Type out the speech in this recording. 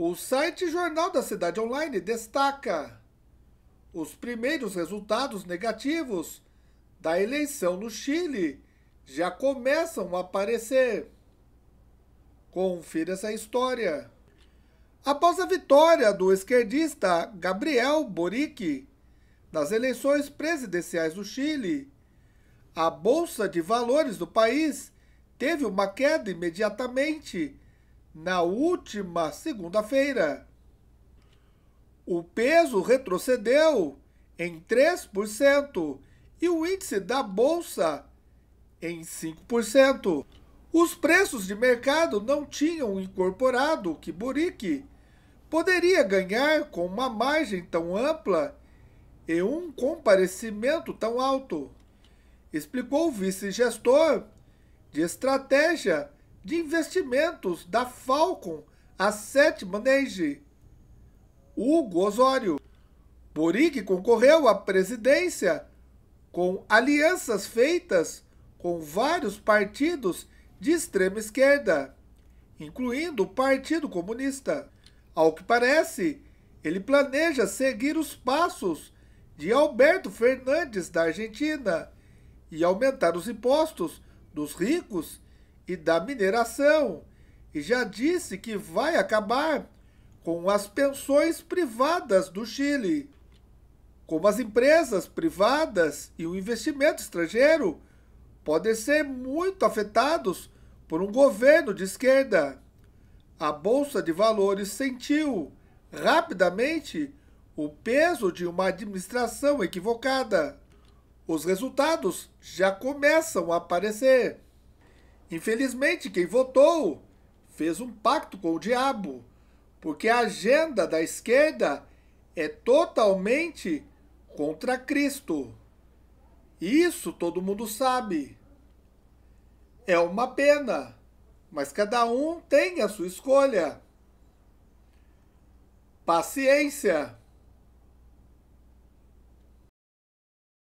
O site Jornal da Cidade Online destaca os primeiros resultados negativos da eleição no Chile já começam a aparecer. Confira essa história. Após a vitória do esquerdista Gabriel Boric nas eleições presidenciais do Chile, a bolsa de valores do país teve uma queda imediatamente na última segunda-feira. O peso retrocedeu em 3% e o índice da bolsa em 5%. Os preços de mercado não tinham incorporado que Buriki poderia ganhar com uma margem tão ampla e um comparecimento tão alto, explicou o vice-gestor de estratégia de investimentos da Falcon, a sétima desde Hugo Osório. Boric concorreu à presidência com alianças feitas com vários partidos de extrema esquerda, incluindo o Partido Comunista. Ao que parece, ele planeja seguir os passos de Alberto Fernandes da Argentina e aumentar os impostos dos ricos e da mineração, e já disse que vai acabar com as pensões privadas do Chile, como as empresas privadas e o investimento estrangeiro podem ser muito afetados por um governo de esquerda. A bolsa de valores sentiu rapidamente o peso de uma administração equivocada. Os resultados já começam a aparecer. Infelizmente, quem votou fez um pacto com o diabo, porque a agenda da esquerda é totalmente contra Cristo. Isso todo mundo sabe. É uma pena, mas cada um tem a sua escolha. Paciência.